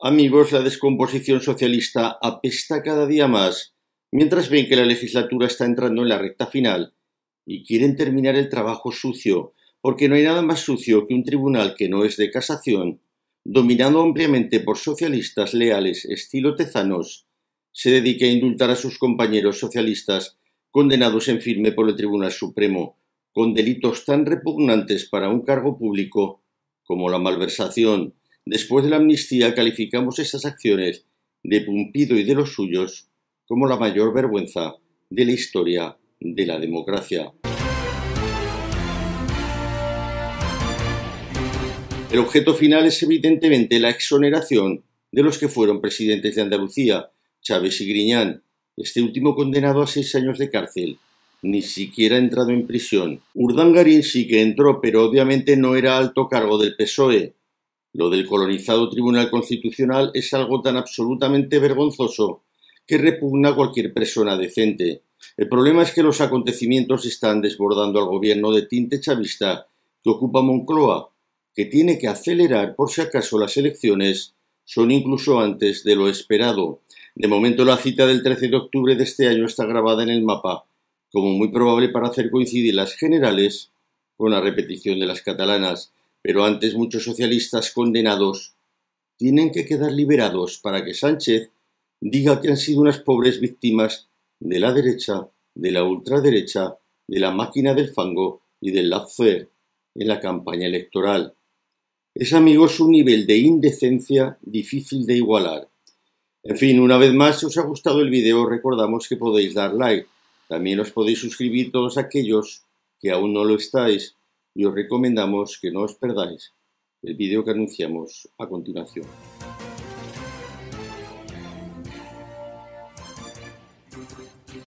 Amigos, la descomposición socialista apesta cada día más, mientras ven que la legislatura está entrando en la recta final y quieren terminar el trabajo sucio, porque no hay nada más sucio que un tribunal que no es de casación, dominado ampliamente por socialistas leales estilo tezanos, se dedique a indultar a sus compañeros socialistas condenados en firme por el Tribunal Supremo, con delitos tan repugnantes para un cargo público como la malversación, Después de la amnistía calificamos estas acciones de Pumpido y de los suyos como la mayor vergüenza de la historia de la democracia. El objeto final es evidentemente la exoneración de los que fueron presidentes de Andalucía, Chávez y Griñán, este último condenado a seis años de cárcel. Ni siquiera ha entrado en prisión. Garín sí que entró, pero obviamente no era alto cargo del PSOE, lo del colonizado Tribunal Constitucional es algo tan absolutamente vergonzoso que repugna a cualquier persona decente. El problema es que los acontecimientos están desbordando al gobierno de tinte chavista que ocupa Moncloa, que tiene que acelerar por si acaso las elecciones son incluso antes de lo esperado. De momento la cita del 13 de octubre de este año está grabada en el mapa, como muy probable para hacer coincidir las generales con la repetición de las catalanas. Pero antes muchos socialistas condenados tienen que quedar liberados para que Sánchez diga que han sido unas pobres víctimas de la derecha, de la ultraderecha, de la máquina del fango y del lazer en la campaña electoral. Es, amigos, un nivel de indecencia difícil de igualar. En fin, una vez más, si os ha gustado el vídeo, recordamos que podéis dar like. También os podéis suscribir todos aquellos que aún no lo estáis y os recomendamos que no os perdáis el vídeo que anunciamos a continuación.